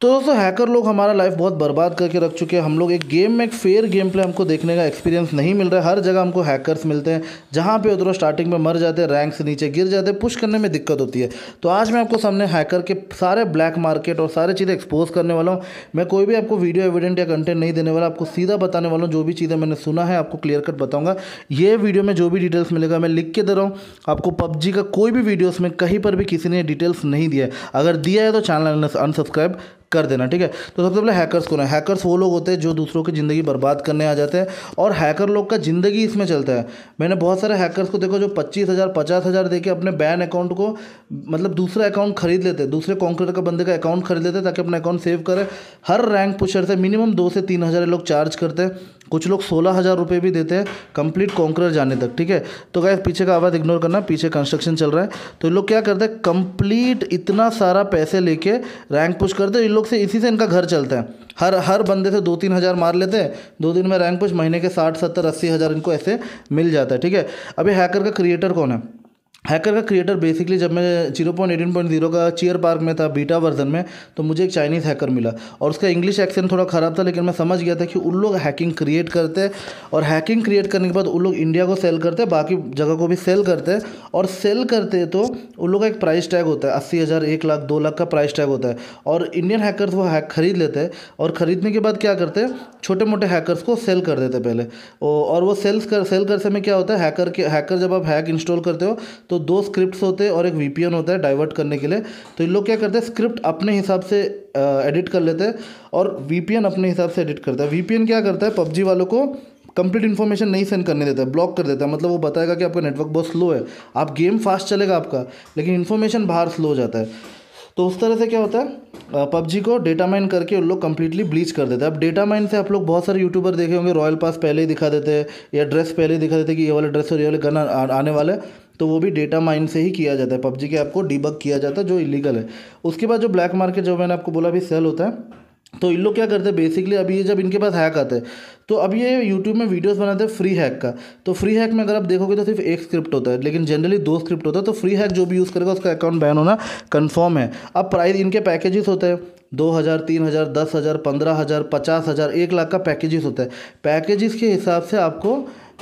तो दोस्तों हैकर लोग हमारा लाइफ बहुत बर्बाद करके रख चुके हैं हम लोग एक गेम में एक फेयर गेम प्ले हमको देखने का एक्सपीरियंस नहीं मिल रहा है हर जगह हमको हैकर्स मिलते हैं जहाँ पे उधर स्टार्टिंग में मर जाते हैं रैंक से नीचे गिर जाते हैं पुश करने में दिक्कत होती है तो आज मैं आपको सामने हैकर के सारे ब्लैक मार्केट और सारे चीज़ें एक्सपोज करने वाला हूँ मैं कोई भी आपको वीडियो एविडेंट या कंटेंट नहीं देने वाला आपको सीधा बताने वाला हूँ जो भी चीज़ें मैंने सुना है आपको क्लियर कट बताऊँगा ये वीडियो में जो भी डिटेल्स मिलेगा मैं लिख के दे रहा हूँ आपको पबजी का कोई भी वीडियोज़ में कहीं पर भी किसी ने डिटेल्स नहीं दिया है अगर दिया है तो चैनल अनसब्सक्राइब कर देना ठीक है तो सबसे पहले हैकर्स को ना हैकर्स वो लोग होते हैं जो दूसरों की ज़िंदगी बर्बाद करने आ जाते हैं और हैकर लोग का ज़िंदगी इसमें चलता है मैंने बहुत सारे हैकर्स को देखो जो पच्चीस हज़ार पचास हज़ार दे के अपने बैन अकाउंट को मतलब दूसरा अकाउंट खरीद लेते हैं दूसरे कॉन्क्रेट का बंदे का अकाउंट खरीद लेते हैं ताकि अपना अकाउंट सेव करें हर रैंक पुशर से मिनिमम दो से तीन हज़ार लोग चार्ज करते हैं कुछ लोग सोलह हज़ार रुपये भी देते हैं कंप्लीट कॉन्करर जाने तक ठीक है तो गाय पीछे का आवाज़ इग्नोर करना पीछे कंस्ट्रक्शन चल रहा है तो ये लोग क्या करते हैं कंप्लीट इतना सारा पैसे लेके रैंक पुश करते हैं इन लोग से इसी से इनका घर चलता है हर हर बंदे से दो तीन हज़ार मार लेते हैं दो दिन में रैंक पुश महीने के साठ सत्तर अस्सी हज़ार इनको ऐसे मिल जाता है ठीक है अभी हैकर का क्रिएटर कौन है हैकर का क्रिएटर बेसिकली जब मैं zero point eighteen point zero का चेयर पार्क में था बीटा वर्जन में तो मुझे एक चाइनीज़ हैकर मिला और उसका इंग्लिश एक्सेंट थोड़ा ख़राब था लेकिन मैं समझ गया था कि उन लोग हैकिंग क्रिएट करते हैं और हैकिंग क्रिएट करने के बाद उन लोग इंडिया को सेल करते हैं बाकी जगह को भी सेल करते हैं और सेल करते तो उन लोग का एक प्राइस टैग होता है अस्सी हज़ार एक लाख दो लाख का प्राइस टैग होता है और इंडियन हैकर्स वो हैक खरीद लेते हैं और ख़रीदने के बाद क्या करते हैं छोटे मोटे हैकर्स को सेल कर देते पहले और वो सेल्स कर सेल कर समय क्या होता है हैकर के हैकर जब आप हैक इंस्टॉल करते हो तो दो स्क्रिप्ट्स होते हैं और एक वी होता है डाइवर्ट करने के लिए तो ये लोग क्या करते हैं स्क्रिप्ट अपने हिसाब से एडिट कर लेते हैं और वी अपने हिसाब से एडिट करता है वी क्या करता है पबजी वालों को कंप्लीट इन्फॉर्मेशन नहीं सेंड करने देता है ब्लॉक कर देता है मतलब वो बताएगा कि आपका नेटवर्क बहुत स्लो है आप गेम फास्ट चलेगा आपका लेकिन इन्फॉर्मेशन बाहर स्लो हो जाता है तो उस तरह से क्या होता है पबजी को डेटा माइन करके उन लोग कंप्लीटली ब्लीच कर देते हैं अब डेटा माइन से आप लोग बहुत सारे यूट्यूबर देखे होंगे रॉयल पास पहले ही दिखा देते हैं या ड्रेस पहले ही दिखा देते हैं कि ये वाले ड्रेस और ये वाले गन आने वाले तो वो भी डेटा माइन से ही किया जाता है पबजी के ऐप को डिबग किया जाता है जो इलीगल है उसके बाद जो ब्लैक मार्केट जो मैंने आपको बोला अभी सेल होता है तो इन लोग क्या करते हैं बेसिकली अभी ये जब इनके पास हैक आते हैं तो अब ये यूट्यूब में वीडियोस बनाते हैं फ्री हैक का तो फ्री हैक में अगर आप देखोगे तो सिर्फ एक स्क्रिप्ट होता है लेकिन जनरली दो स्क्रिप्ट होता है तो फ्री हैक जो भी यूज़ करेगा उसका अकाउंट बैन होना कन्फर्म है अब प्राइस इनके पैकेजेस होते हैं दो हज़ार तीन हज़ार दस हज़ार पंद्रह हज़ार पचास हज़ार एक लाख का पैकेजेस होता है पैकेजेस के हिसाब से आपको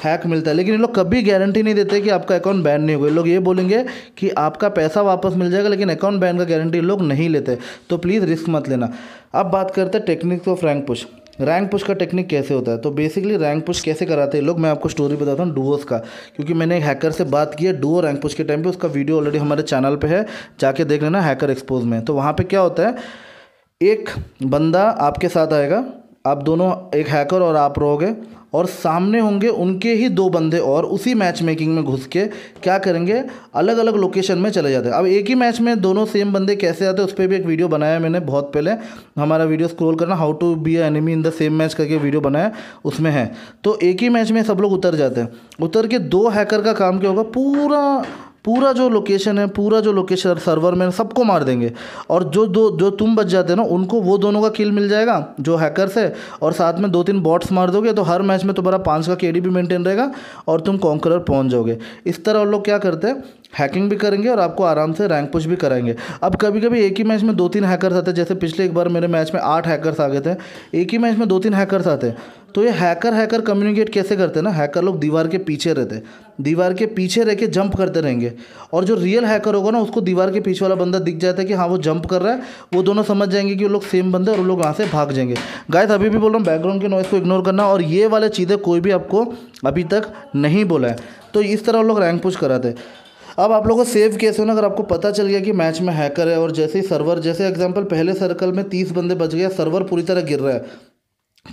हैक मिलता है लेकिन ये लोग कभी गारंटी नहीं देते कि आपका अकाउंट बैन नहीं होगा ये लोग ये बोलेंगे कि आपका पैसा वापस मिल जाएगा लेकिन अकाउंट बैन का गारंटी लोग नहीं लेते तो प्लीज़ रिस्क मत लेना अब बात करते हैं techniques of rank push rank push का टेक्निक कैसे होता है तो बेसिकली रैंक पुश कैसे कराते हैं लोग मैं आपको स्टोरी बताता हूँ डुओस का क्योंकि मैंने एक हैकर से बात की है डुओ रैंक पुश के टाइम पे उसका वीडियो ऑलरेडी हमारे चैनल पे है जाके देख लेना हैकर एक्सपोज में तो वहाँ पे क्या होता है एक बंदा आपके साथ आएगा आप दोनों एक हैकर और आप रहोगे और सामने होंगे उनके ही दो बंदे और उसी मैच मेकिंग में घुस के क्या करेंगे अलग अलग लोकेशन में चले जाते हैं अब एक ही मैच में दोनों सेम बंदे कैसे आते हैं उस पर भी एक वीडियो बनाया मैंने बहुत पहले हमारा वीडियो स्क्रोल करना how to be enemy in the same match करके वीडियो बनाया उसमें है तो एक ही मैच में सब लोग उतर जाते हैं उतर के दो हैकर का काम क्या होगा पूरा पूरा जो लोकेशन है पूरा जो लोकेशन सर्वर में सबको मार देंगे और जो दो जो तुम बच जाते हो ना उनको वो दोनों का किल मिल जाएगा जो हैकर से और साथ में दो तीन बॉट्स मार दोगे तो हर मैच में तुम्हारा पाँच का के भी मेनटेन रहेगा और तुम कॉन्करर पहुँच जाओगे इस तरह वो लोग क्या करते हैं हैकिंग भी करेंगे और आपको आराम से रैंक पुश भी कराएंगे अब कभी कभी एक ही मैच में दो तीन हैकर्स आते हैं जैसे पिछले एक बार मेरे मैच में आठ हैकर्स आ गए थे एक ही मैच में दो तीन हैकर्स आते हैं तो ये हैकर हैकर कम्युनिकेट कैसे करते हैं ना हैकर लोग दीवार के पीछे रहते दीवार के पीछे रह के जंप करते रहेंगे और जो रियल हैकर होगा ना उसको दीवार के पीछे वाला बंदा दिख जाता है कि हाँ वो जंप कर रहा है वो दोनों समझ जाएंगे कि वो लोग सेम बंदे और वो लोग वहाँ से भाग जाएंगे गाइस अभी भी बोल रहा हूँ बैकग्राउंड के नॉइज़ को इग्नोर करना और ये वाले चीज़ें कोई भी आपको अभी तक नहीं बोला है तो इस तरह वो लोग रैंक पुश कराते हैं अब आप लोगों को सेव केस होना अगर आपको पता चल गया कि मैच में हैकर है और जैसे ही सर्वर जैसे एग्जाम्पल पहले सर्कल में तीस बंदे बच गए सर्वर पूरी तरह गिर रहा है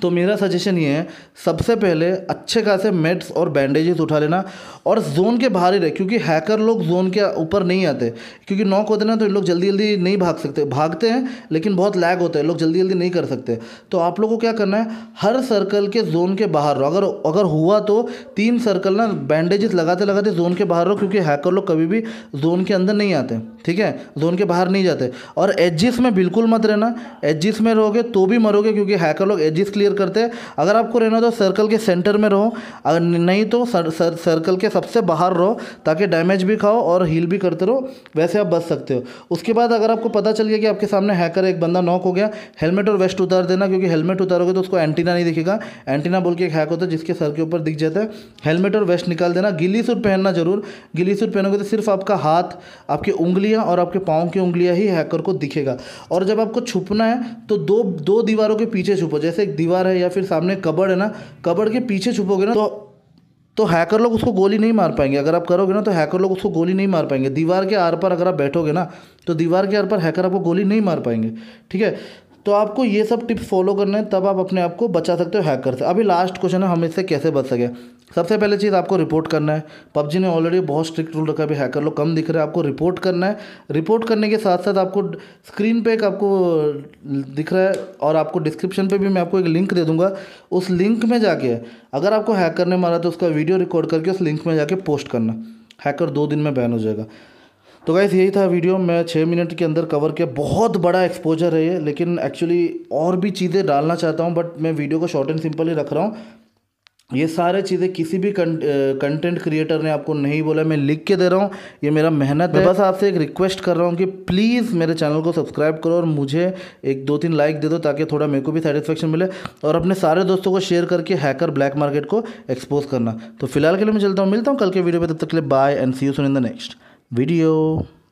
तो मेरा सजेशन ये है सबसे पहले अच्छे खासे मेट्स और बैंडेजेस उठा लेना और जोन के बाहर ही रहे क्योंकि हैकर लोग जोन के ऊपर नहीं आते क्योंकि नॉक होते ना तो इन लोग जल्दी जल्दी नहीं भाग सकते भागते हैं लेकिन बहुत लैग होता है लोग जल्दी जल्दी नहीं कर सकते तो आप लोग को क्या करना है हर सर्कल के जोन के बाहर रहो अगर अगर हुआ तो तीन सर्कल ना बैंडेजेस लगाते लगाते जोन के बाहर रहो क्योंकि हैकर लोग कभी भी जोन के अंदर नहीं आते ठीक है जोन के बाहर नहीं जाते और एजिस में बिल्कुल मत रहना एजिस में रहोगे तो भी मरोगे क्योंकि हैकर लोग एजिस क्लियर करते हैं अगर आपको रहना तो सर्कल के सेंटर में रहो अगर नहीं तो सर, सर, सर्कल के सबसे बाहर रहो ताकि डैमेज भी खाओ और हील भी करते रहो वैसे आप बच सकते हो उसके बाद अगर आपको पता चल गया कि आपके सामने हैकर एक बंदा नॉक हो गया हेलमेट और वेस्ट उतार देना क्योंकि हेलमेट उतारोगे तो उसको एंटीना नहीं दिखेगा एंटीना बोल के एक हैक होता है जिसके सर के ऊपर दिख जाता है हेलमेट और वेस्ट निकाल देना गिली सूट पहनना जरूर गिली सूट पहनोगे तो सिर्फ आपका हाथ आपकी उंगलियाँ और आपके पाँव की उंगलियाँ ही हैकर को दिखेगा और जब आपको छुपना है तो दो दो दीवारों के पीछे छुपो जैसे एक दीवार दीवार है या फिर सामने कबड़ है ना कबड़ के पीछे छुपोगे ना तो तो हैकर लोग उसको गोली नहीं मार पाएंगे अगर आप करोगे ना तो हैकर लोग उसको गोली नहीं मार पाएंगे दीवार के आर पर अगर आप बैठोगे ना तो दीवार के आर पर हैकर आपको गोली नहीं मार पाएंगे ठीक है तो आपको ये सब टिप्स फॉलो करने हैं तब आप अपने आप को बचा सकते हो हैकर से अभी लास्ट क्वेश्चन है हम इससे कैसे बच सके सबसे पहले चीज़ आपको रिपोर्ट करना है पबजी ने ऑलरेडी बहुत स्ट्रिक्ट रूल रखा है हैकर लोग कम दिख रहे हैं आपको रिपोर्ट करना है रिपोर्ट करने के साथ साथ आपको स्क्रीन पे एक आपको दिख रहा है और आपको डिस्क्रिप्शन पे भी मैं आपको एक लिंक दे दूंगा उस लिंक में जाके अगर आपको हैकर ने मारा तो उसका वीडियो रिकॉर्ड करके उस लिंक में जाके पोस्ट करना हैकर दो दिन में बैन हो जाएगा तो गाइज़ यही था वीडियो मैं छः मिनट के अंदर कवर किया बहुत बड़ा एक्सपोजर है ये लेकिन एक्चुअली और भी चीज़ें डालना चाहता हूँ बट मैं वीडियो को शॉर्ट एंड सिंपल ही रख रहा हूँ ये सारे चीज़ें किसी भी कंटेंट क्रिएटर ने आपको नहीं बोला मैं लिख के दे रहा हूँ ये मेरा मेहनत है बस आपसे एक रिक्वेस्ट कर रहा हूँ कि प्लीज़ मेरे चैनल को सब्सक्राइब करो और मुझे एक दो तीन लाइक दे दो ताकि थोड़ा मेरे को भी सेटिस्फेक्शन मिले और अपने सारे दोस्तों को शेयर करके हैकर ब्लैक मार्केट को एक्सपोज करना तो फिलहाल के लिए मैं चलता हूँ मिलता हूँ कल के वीडियो में तब तक के लिए bye and see you soon in the next video